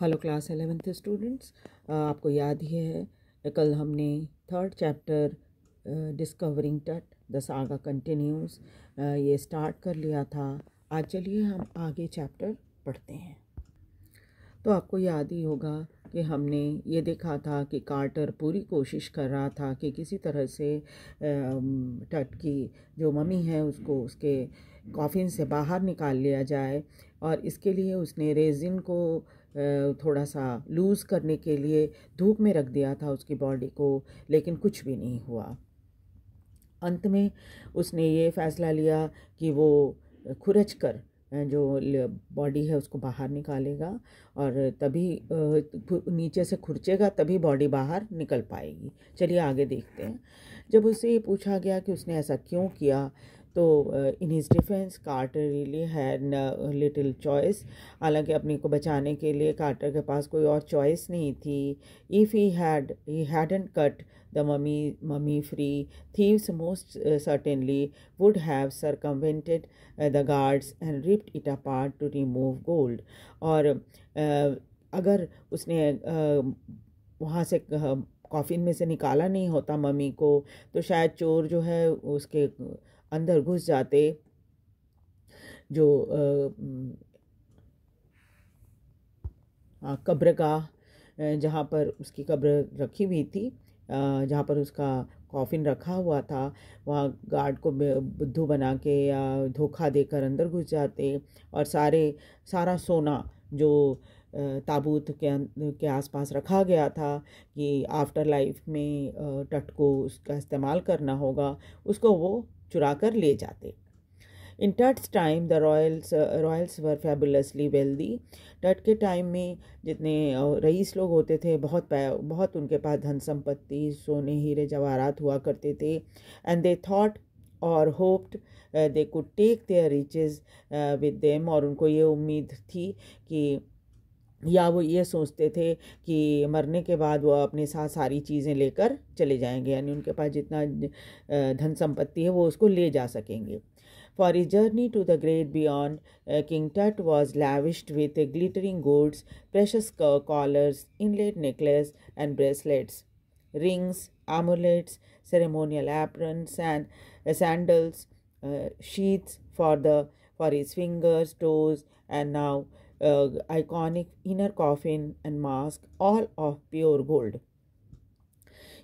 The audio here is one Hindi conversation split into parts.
हेलो क्लास एलेवेंथ स्टूडेंट्स आपको याद ही है कल हमने third chapter discovering Tut the saga continues ये स्टार्ट कर लिया था आज चलिए हम आगे चैप्टर पढ़ते हैं तो आपको याद ही होगा कि हमने ये देखा था कि कार्टर पूरी कोशिश कर रहा था कि किसी तरह से टट की जो मम्मी है उसको उसके कॉफिन से बाहर निकाल लिया जाए और इसके लिए उसने रेजिन को थोड़ा सा लूज़ करने के लिए धूप में रख दिया था उसकी बॉडी को लेकिन कुछ भी नहीं हुआ अंत में उसने ये फ़ैसला लिया कि वो खुरच कर जो बॉडी है उसको बाहर निकालेगा और तभी नीचे से खुरचेगा तभी बॉडी बाहर निकल पाएगी चलिए आगे देखते हैं जब उसे ये पूछा गया कि उसने ऐसा क्यों किया तो in his defence Carter really had little choice हालांकि अपने को बचाने के लिए कार्टर के पास कोई और चॉइस नहीं थी if he had he hadn't cut the mummy mummy free thieves most certainly would have have the guards and ripped it apart to remove gold और uh, अगर उसने uh, वहाँ से uh, कॉफ़िन में से निकाला नहीं होता मम्मी को तो शायद चोर जो है उसके अंदर घुस जाते जो कब्र का जहाँ पर उसकी कब्र रखी हुई थी जहाँ पर उसका कॉफिन रखा हुआ था वहाँ गार्ड को बुद्धू बना के या धोखा देकर अंदर घुस जाते और सारे सारा सोना जो ताबूत के अं, के आसपास रखा गया था कि आफ्टर लाइफ में टट को उसका इस्तेमाल करना होगा उसको वो चुरा कर ले जाते in Tut's time the royals royals were fabulously wealthy Tut के टाइम में जितने रईस लोग होते थे बहुत बहुत उनके पास धन संपत्ति सोने हीरे जवाहरात हुआ करते थे एंड दे थाट और hoped they could take their riches with them और उनको ये उम्मीद थी कि या वो ये सोचते थे कि मरने के बाद वो अपने साथ सारी चीज़ें लेकर चले जाएंगे यानी उनके पास जितना धन संपत्ति है वो उसको ले जा सकेंगे for his journey to the great beyond king Tut was lavished with glittering goods precious collars inlaid necklace and bracelets rings amulets ceremonial aprons and sandals sheaths for the for his fingers toes and now iconic inner coffin and mask all of pure gold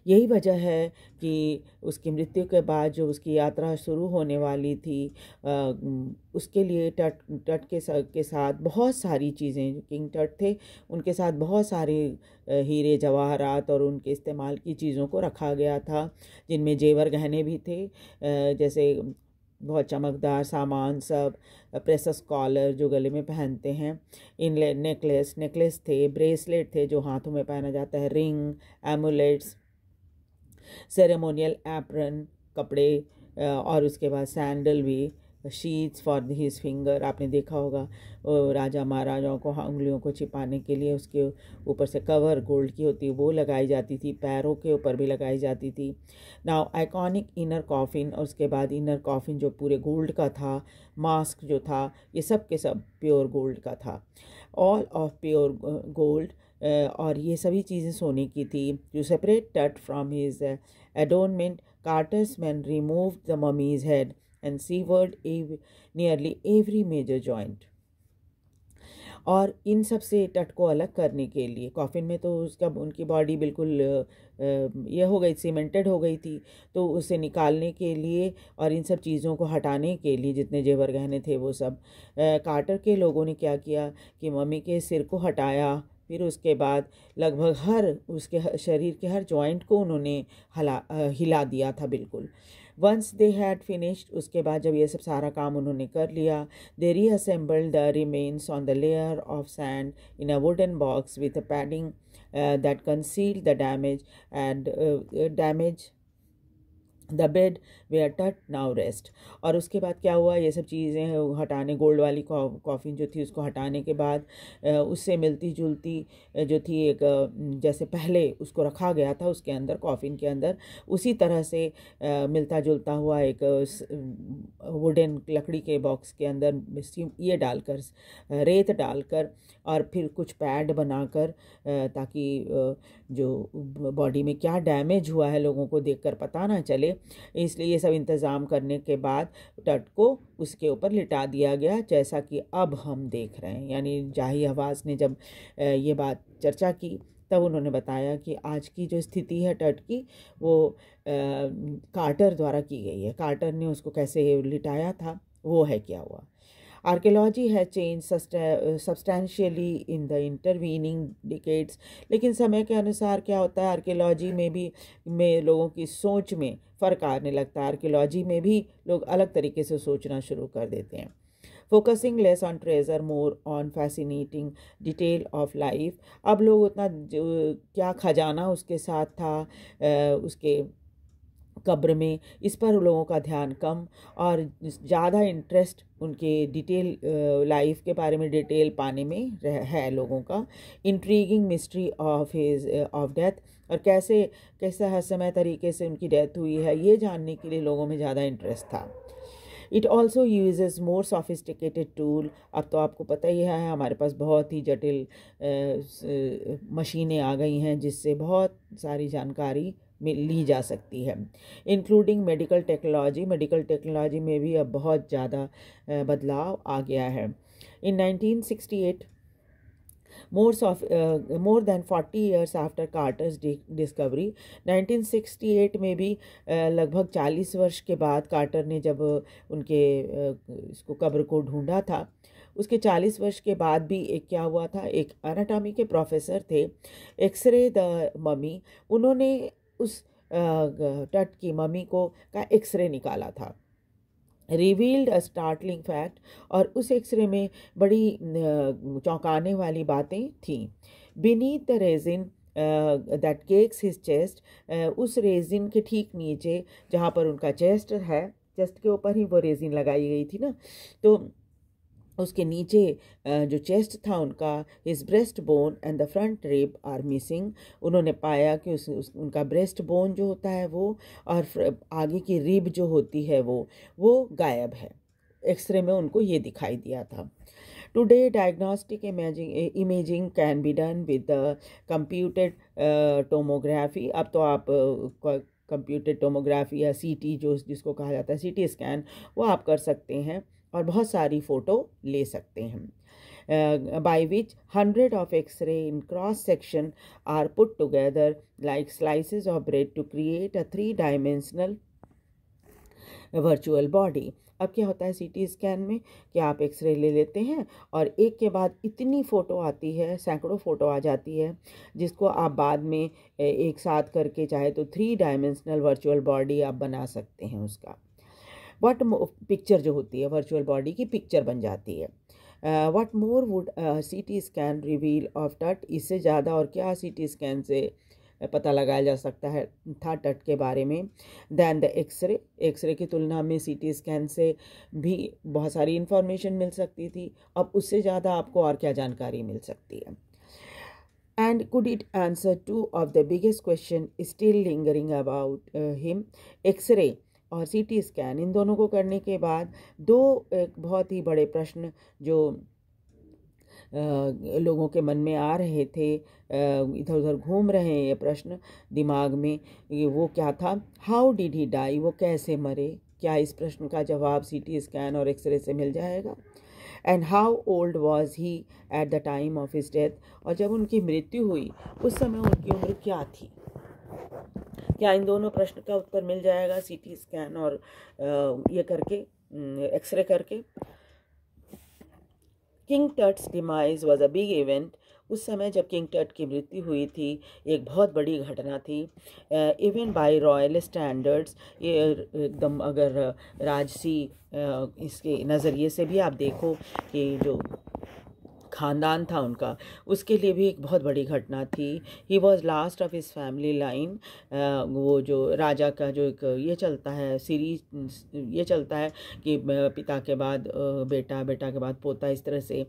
यही वजह है कि उसकी मृत्यु के बाद जो उसकी यात्रा शुरू होने वाली थी आ, उसके लिए टट टट के के साथ बहुत सारी चीज़ें जो किंग टट थे उनके साथ बहुत सारे हीरे जवाहरात और उनके इस्तेमाल की चीज़ों को रखा गया था जिनमें जेवर गहने भी थे जैसे बहुत चमकदार सामान सब प्रेसस कॉलर जो गले में पहनते हैं इन नेकलेस नेकलेस थे ब्रेसलेट थे जो हाथों में पहना जाता है रिंग एमुलेट्स सेरेमोनियल एप्रन कपड़े और उसके बाद सैंडल भी शीट्स फॉर हिज फिंगर आपने देखा होगा राजा महाराजाओं को हाँ, उंगलियों को छिपाने के लिए उसके ऊपर से कवर गोल्ड की होती है वो लगाई जाती थी पैरों के ऊपर भी लगाई जाती थी नाउ आइकॉनिक इनर कॉफ़िन और उसके बाद इनर कॉफ़िन जो पूरे गोल्ड का था मास्क जो था ये सब के सब प्योर गोल्ड का था ऑल ऑफ प्योर गोल्ड और ये सभी चीज़ें सोने की थी जो separate Tut from his adornment Carter's men remove the mummy's head and severed ev nearly every major joint. और इन सब से टट को अलग करने के लिए कॉफ़िन में तो उसका उनकी बॉडी बिल्कुल यह हो गई सीमेंटेड हो गई थी तो उसे निकालने के लिए और इन सब चीज़ों को हटाने के लिए जितने जेवर गहने थे वो सब कार्टर के लोगों ने क्या किया कि मम्मी के सिर को हटाया फिर उसके बाद लगभग हर उसके शरीर के हर जॉइंट को उन्होंने हला हिला दिया था बिल्कुल वंस दे हैड फिनिश्ड उसके बाद जब ये सब सारा काम उन्होंने कर लिया they reassemble the remains on the layer of sand in a wooden box with a padding that conceal the damage and damage the bed where Tut now rest और उसके बाद क्या हुआ ये सब चीज़ें हटाने गोल्ड वाली कॉफ़िन जो थी उसको हटाने के बाद उससे मिलती जुलती जो थी एक जैसे पहले उसको रखा गया था उसके अंदर कॉफ़िन के अंदर उसी तरह से मिलता जुलता हुआ एक वुडन लकड़ी के बॉक्स के अंदर ये डालकर रेत डालकर और फिर कुछ पैड बनाकर ताकि जो बॉडी में क्या डैमेज हुआ है लोगों को देखकर पता ना चले इसलिए ये सब इंतज़ाम करने के बाद टट को उसके ऊपर लिटा दिया गया जैसा कि अब हम देख रहे हैं यानी जाही आवाज ने जब ये बात चर्चा की तब उन्होंने बताया कि आज की जो स्थिति है टट की वो आ, कार्टर द्वारा की गई है कार्टर ने उसको कैसे लिटाया था वो है क्या हुआ आर्कियोलॉजी है change substantially in the intervening decades लेकिन समय के अनुसार क्या होता है आर्कियोलॉजी में भी में लोगों की सोच में फ़र्क आने लगता है आर्कियोलॉजी में भी लोग अलग तरीके से सोचना शुरू कर देते हैं focusing less on treasure more on fascinating detail of life अब लोग उतना क्या खजाना उसके साथ था उसके कब्र में इस पर लोगों का ध्यान कम और ज़्यादा इंटरेस्ट उनके डिटेल लाइफ के बारे में डिटेल पाने में रह है लोगों का intriguing mystery of his of death और कैसे कैसा हसमय तरीके से उनकी डेथ हुई है ये जानने के लिए लोगों में ज़्यादा इंटरेस्ट था it also uses more sophisticated tool अब तो आपको पता ही है हमारे पास बहुत ही जटिल मशीनें आ गई हैं जिससे बहुत सारी जानकारी ली जा सकती है including medical technology medical technology में भी अब बहुत ज़्यादा बदलाव आ गया है in 1968 more more than forty years after Carter's discovery nineteen sixty 1968 में भी uh, लगभग 40 वर्ष के बाद कार्टर ने जब उनके uh, इसको कब्र को ढूंढा था उसके 40 वर्ष के बाद भी एक क्या हुआ था एक एनाटॉमी के प्रोफेसर थे एक्सरे द ममी उन्होंने उस टट की मम्मी को का एक्सरे निकाला था रिवील्ड अ स्टार्टलिंग फैक्ट और उस एक्सरे में बड़ी चौंकाने वाली बातें थीं beneath the resin that cakes his chest उस रेजिन के ठीक नीचे जहाँ पर उनका चेस्ट है चेस्ट के ऊपर ही वो रेजिन लगाई गई थी ना तो उसके नीचे जो चेस्ट था उनका his breastbone and the front ribs are missing उन्होंने पाया कि उस, उस उनका ब्रेस्ट बोन जो होता है वो और आगे की रिब जो होती है वो वो गायब है एक्सरे में उनको ये दिखाई दिया था today diagnostic imaging imaging can be done with the computed अब तो आप कंप्यूटेड टोमोग्राफी या सीटी जो जिसको कहा जाता है सीटी स्कैन वो आप कर सकते हैं और बहुत सारी फ़ोटो ले सकते हैं by which hundred of x-ray in cross section are put together like slices of bread to create a three dimensional virtual body अब क्या होता है सीटी स्कैन में कि आप एक्सरे ले लेते हैं और एक के बाद इतनी फ़ोटो आती है सैकड़ों फ़ोटो आ जाती है जिसको आप बाद में एक साथ करके चाहे तो थ्री डायमेंशनल वर्चुअल बॉडी आप बना सकते हैं उसका वट पिक्चर जो होती है वर्चुअल बॉडी की पिक्चर बन जाती है what more would C T scan reveal of Tut इससे ज़्यादा और क्या सी टी स्कैन से पता लगाया जा सकता है था टट के बारे में दैन द एक्सरे एक्सरे की तुलना में सी टी स्कैन से भी बहुत सारी इंफॉर्मेशन मिल सकती थी अब उससे ज़्यादा आपको और क्या जानकारी मिल सकती है and could it answer two of the biggest question still lingering about him x-ray और सीटी स्कैन इन दोनों को करने के बाद दो एक बहुत ही बड़े प्रश्न जो लोगों के मन में आ रहे थे इधर उधर घूम रहे हैं ये प्रश्न दिमाग में वो क्या था हाउ डिड ही डाई वो कैसे मरे क्या इस प्रश्न का जवाब सीटी स्कैन और एक्सरे से मिल जाएगा and how old was he at the time of his death और जब उनकी मृत्यु हुई उस समय उनकी उम्र क्या थी क्या इन दोनों प्रश्न का उत्तर मिल जाएगा सीटी स्कैन और ये करके एक्सरे करके king Tut's demise was a big event उस समय जब किंग टट की मृत्यु हुई थी एक बहुत बड़ी घटना थी इवन बाय रॉयल स्टैंडर्ड्स ये एकदम अगर राजसी इसके नज़रिए से भी आप देखो कि जो खानदान था उनका उसके लिए भी एक बहुत बड़ी घटना थी he was last of his family line वो जो राजा का जो एक ये चलता है सीरीज ये चलता है कि पिता के बाद बेटा बेटा के बाद पोता इस तरह से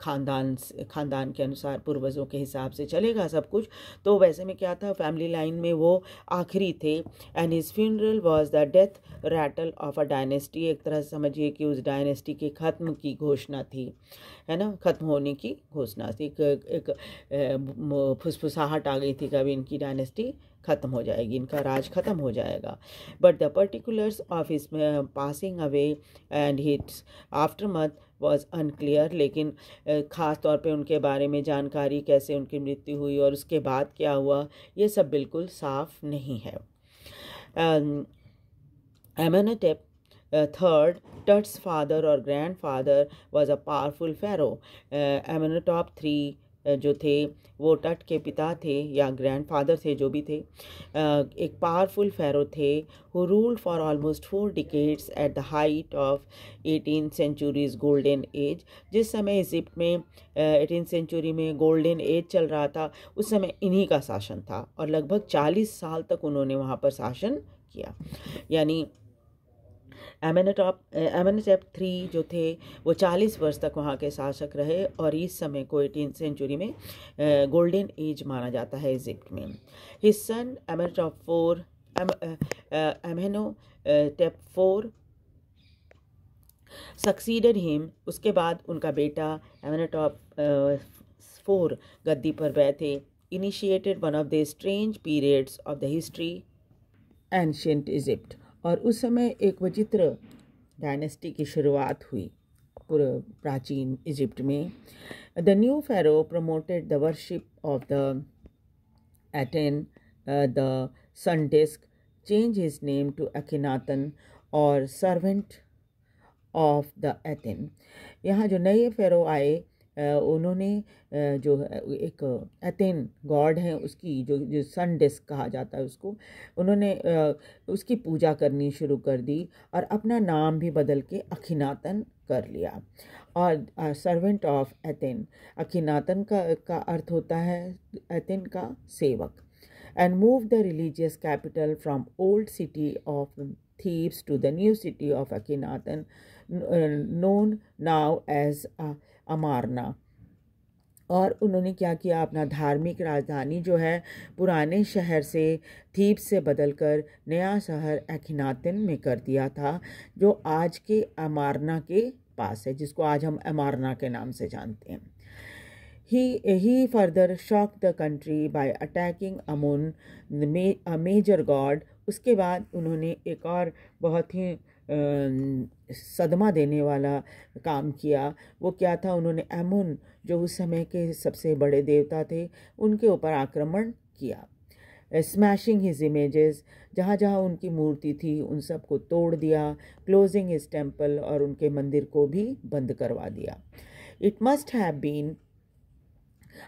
खानदान खानदान के अनुसार पूर्वजों के हिसाब से चलेगा सब कुछ तो वैसे में क्या था फैमिली लाइन में वो आखिरी थे and his funeral was the death rattle of a dynasty एक तरह से समझिए कि उस डायनेस्टी के ख़त्म की घोषणा थी है ना ख़त्म होने की घोषणा थी एक, एक फुसफुसाहट आ गई थी कभी इनकी डायनेस्टी ख़त्म हो जाएगी इनका राज ख़त्म हो जाएगा but the particulars of his passing away and its aftermath was unclear लेकिन ख़ास तौर पे उनके बारे में जानकारी कैसे उनकी मृत्यु हुई और उसके बाद क्या हुआ ये सब बिल्कुल साफ नहीं है एमनोटेप Uh, third, Tut's father or grandfather was a powerful pharaoh. Uh, Amenhotep III uh, जो थे वो टट के पिता थे या ग्रैंडफादर थे जो भी थे uh, एक पावरफुल फैरो थे who rule for almost four decades at the height of eighteen centuries golden age जिस समय इजिप्ट में एटीन uh, सेंचुरी में गोल्डन एज चल रहा था उस समय इन्हीं का शासन था और लगभग चालीस साल तक उन्होंने वहाँ पर शासन किया यानी एमन टॉप एमन थ्री जो थे वो चालीस वर्ष तक वहाँ के शासक रहे और इस समय को एटीन सेंचुरी में गोल्डन eh, एज माना जाता है इजिप्ट में his son son four Amenhotep four succeeded him उसके बाद उनका बेटा एमन फोर eh, गद्दी पर बैठे initiated one of the strange periods of the history ancient Egypt और उस समय एक विचित्र डायनेस्टी की शुरुआत हुई पूरे प्राचीन इजिप्ट में the new pharaoh promoted the worship of the Aten the sun disk change his name to Akhenaten और सर्वेंट ऑफ द Athens यहाँ जो नए फेरो आए उन्होंने जो एक एथेन गॉड है उसकी जो जो सन डिस्क कहा जाता है उसको उन्होंने उसकी पूजा करनी शुरू कर दी और अपना नाम भी बदल के अखिनातन कर लिया और सर्वेंट ऑफ एथेन अखिनातन का का अर्थ होता है एथेन का सेवक and move the religious capital from old city of Thebes to the new city of Akhenaten known now as Amarna और उन्होंने क्या किया अपना धार्मिक राजधानी जो है पुराने शहर से थीप से बदलकर नया शहर एखिनातिन में कर दिया था जो आज के अमारना के पास है जिसको आज हम अमारना के नाम से जानते हैं he further shock the country country attacking attacking Amun, a major उसके बाद उन्होंने एक और बहुत ही सदमा देने वाला काम किया वो क्या था उन्होंने एमुन जो उस समय के सबसे बड़े देवता थे उनके ऊपर आक्रमण किया स्मैशिंग हिज इमेजेस जहाँ जहाँ उनकी मूर्ति थी उन सब को तोड़ दिया क्लोजिंग हिज टेम्पल और उनके मंदिर को भी बंद करवा दिया it must have been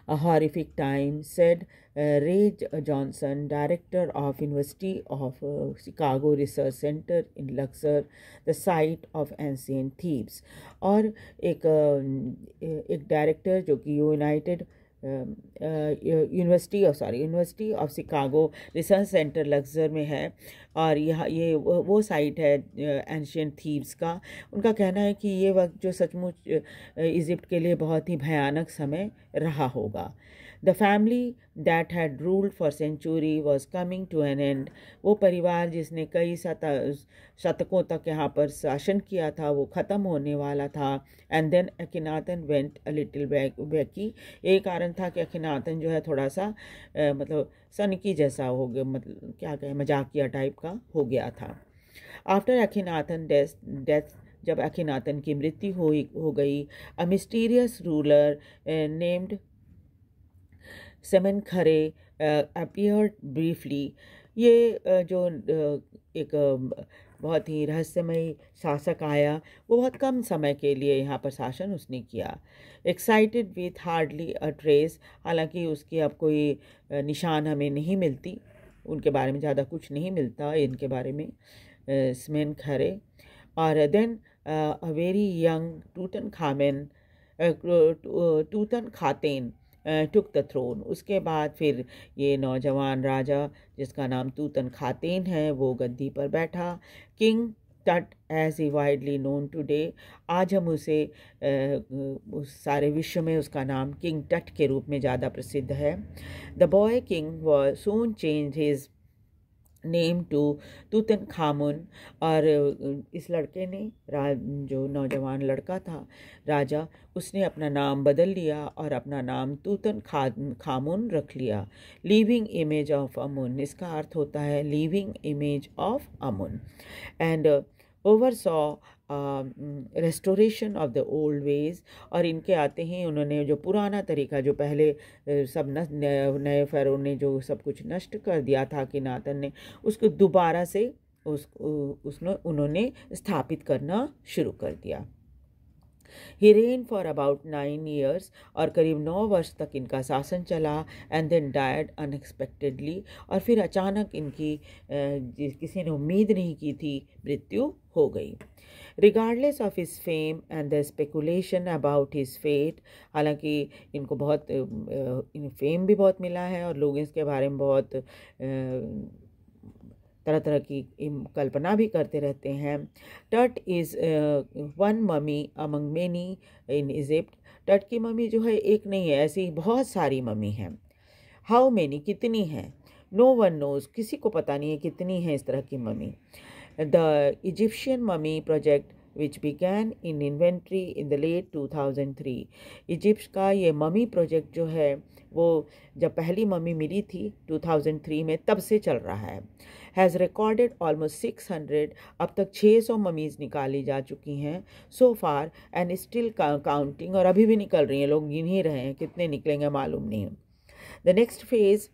A Horrific Time, said uh, Ray Johnson, director of University of uh, Chicago Research Center in Luxor, the site of ancient Thebes. Or, a एक um, director, who United. University of sorry university of Chicago research center Luxor में है और यह ये वो साइट है एंशियन थीव्स का उनका कहना है कि ये वक्त जो सचमुच इजिप्ट के लिए बहुत ही भयानक समय रहा होगा the family that had ruled for century was coming to an end वो परिवार जिसने कई शतकों तक यहाँ पर शासन किया था वो ख़त्म होने वाला था and then Akhenaten went a little back बैकी यही कारण था कि अखिनाथन जो है थोड़ा सा ए, मतलब सनकी जैसा हो गया मतलब क्या कहें मजाकिया टाइप का हो गया था आफ्टर अखिनाथन डेथ डेथ जब अखिनाथन की मृत्यु हो हो गई a mysterious ruler named Smenkhkare appear briefly ये जो एक बहुत ही रहस्यमय शासक आया वो बहुत कम समय के लिए यहाँ पर शासन उसने किया excited with hardly a trace हालांकि उसकी अब कोई निशान हमें नहीं मिलती उनके बारे में ज़्यादा कुछ नहीं मिलता इनके बारे में स्मेन खरे और then a very young Tutankhamen Tutankhaten took the throne उसके बाद फिर ये नौजवान राजा जिसका नाम तूतन खातेन है वो गद्दी पर बैठा king Tut as he widely known today आज हम उसे उस सारे विश्व में उसका नाम किंग टट के रूप में ज़्यादा प्रसिद्ध है the boy king who soon change his name to Tutankhamun और इस लड़के ने राज जो नौजवान लड़का था राजा उसने अपना नाम बदल लिया और अपना नाम तूतन खा खामुन रख लिया लिविंग इमेज ऑफ अमुन इसका अर्थ होता है living image of Amun and oversaw restoration of the old ways और इनके आते ही उन्होंने जो पुराना तरीका जो पहले सब नए फैरों ने जो सब कुछ नष्ट कर दिया था कि नातन ने उसको दोबारा से उस उसने उन्होंने स्थापित करना शुरू कर दिया he reign for about nine years और करीब नौ वर्ष तक इनका शासन चला एंड देन डायड अनएक्सपेक्टेडली और फिर अचानक इनकी किसी ने उम्मीद नहीं की थी मृत्यु हो गई regardless of his fame and the speculation about his fate हालांकि इनको बहुत इन फेम भी बहुत मिला है और लोग इसके बारे में बहुत तरह तरह की कल्पना भी करते रहते हैं Tut is one mummy among many in Egypt Tut की मम्मी जो है एक नहीं है ऐसी बहुत सारी मम्मी हैं हाउ मेनी कितनी हैं नो वन नोज़ किसी को पता नहीं है कितनी है इस तरह की mummy the the Egyptian mummy project in inventory in the late two thousand three Egypt का ये ममी प्रोजेक्ट जो है वो जब पहली ममी मिली थी टू थाउजेंड थ्री में तब से चल रहा है has recorded almost six hundred अब तक छः सौ ममीज़ निकाली जा चुकी हैं so far and still counting और अभी भी निकल रही हैं लोग गिन ही रहे हैं कितने निकलेंगे मालूम नहीं the next phase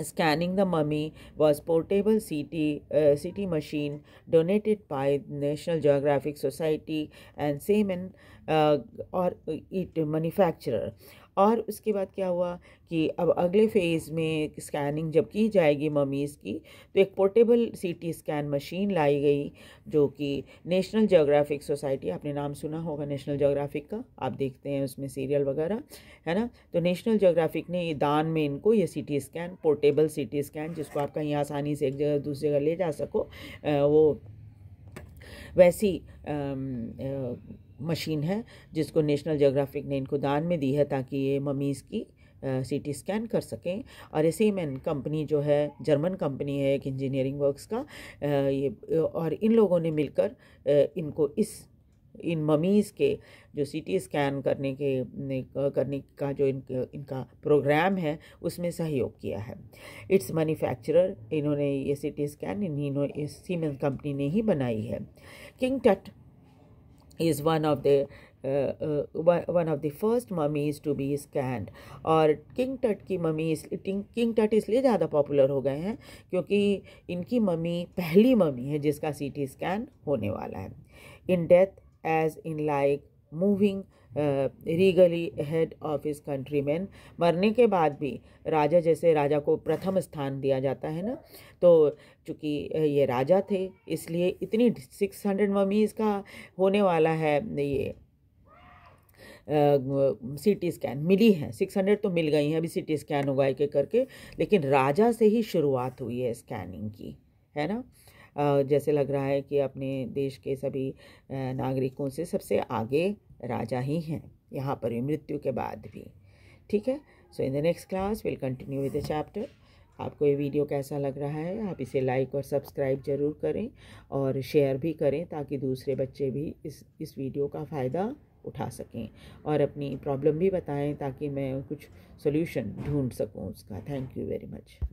Scanning the Mummy was portable CT, uh, CT machine donated by National Geographic Society and Seaman uh, or uh, it manufacturer. और उसके बाद क्या हुआ कि अब अगले फेज़ में स्कैनिंग जब की जाएगी ममीज़ की तो एक पोर्टेबल सीटी स्कैन मशीन लाई गई जो कि नेशनल जोग्राफिक सोसाइटी आपने नाम सुना होगा नेशनल जोग्राफिक का आप देखते हैं उसमें सीरियल वगैरह है ना तो नेशनल जोग्राफिक ने दान में इनको ये C scan portable C scan जिसको आप कहीं आसानी से एक जगह दूसरी जगह ले जा सको वो वैसी आ, आ, मशीन है जिसको नेशनल जोग्राफिक ने इनको दान में दी है ताकि ये ममीज़ की सी टी स्कैन कर सकें और ऐसे ही मैन कंपनी जो है जर्मन कंपनी है एक इंजीनियरिंग वर्क्स का ये और इन लोगों ने मिलकर इनको इस इन ममीज़ के जो सीटी स्कैन करने के करने का जो इन, इनका प्रोग्राम है उसमें सहयोग किया है इट्स मैन्युफैक्चरर इन्होंने ये सीटी स्कैन इन्हीं इस सीमेंस कंपनी ने ही बनाई है king Tut is one of the uh, uh, one of the to be scanned और किंग टट की मम्मी इसलिए किंग टट इसलिए ज़्यादा पॉपुलर हो गए हैं क्योंकि इनकी मम्मी पहली मम्मी है जिसका सी टी स्कैन होने वाला है in death as in like moving regally head of country countryman मरने के बाद भी राजा जैसे राजा को प्रथम स्थान दिया जाता है ना तो चूँकि ये राजा थे इसलिए इतनी सिक्स हंड्रेड ममीज़ का होने वाला है ये सी टी स्कैन मिली है सिक्स हंड्रेड तो मिल गई हैं अभी सी टी स्कैन होगा एक करके लेकिन राजा से ही शुरुआत हुई है स्कैनिंग की है ना जैसे लग रहा है कि अपने देश के सभी नागरिकों से सबसे आगे राजा ही हैं यहाँ पर भी मृत्यु के बाद भी ठीक है so in the next class will continue with the chapter आपको ये वीडियो कैसा लग रहा है आप इसे लाइक और सब्सक्राइब ज़रूर करें और शेयर भी करें ताकि दूसरे बच्चे भी इस इस वीडियो का फ़ायदा उठा सकें और अपनी प्रॉब्लम भी बताएं ताकि मैं कुछ सोल्यूशन ढूंढ सकूं उसका थैंक यू वेरी मच